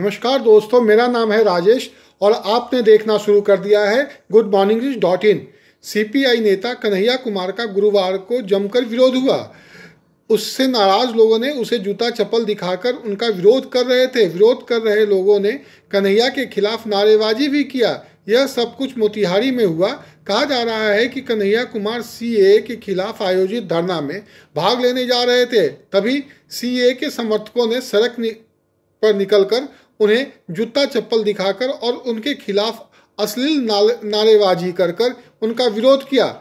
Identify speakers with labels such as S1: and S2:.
S1: नमस्कार दोस्तों मेरा नाम है राजेश और आपने देखना शुरू कर दिया है good morning news dot in सी नेता कन्हैया कुमार का गुरुवार को जमकर विरोध हुआ उससे नाराज लोगों ने उसे जूता चप्पल दिखाकर उनका विरोध कर रहे थे विरोध कर रहे लोगों ने कन्हैया के खिलाफ नारेबाजी भी किया यह सब कुछ मोतिहारी में हुआ कहा जा रहा है कि कन्हैया कुमार सी के खिलाफ आयोजित धरना में भाग लेने जा रहे थे तभी सी के समर्थकों ने सड़क नि... पर निकलकर उन्हें जूता चप्पल दिखाकर और उनके खिलाफ अश्लील नारेबाजी कर कर उनका विरोध किया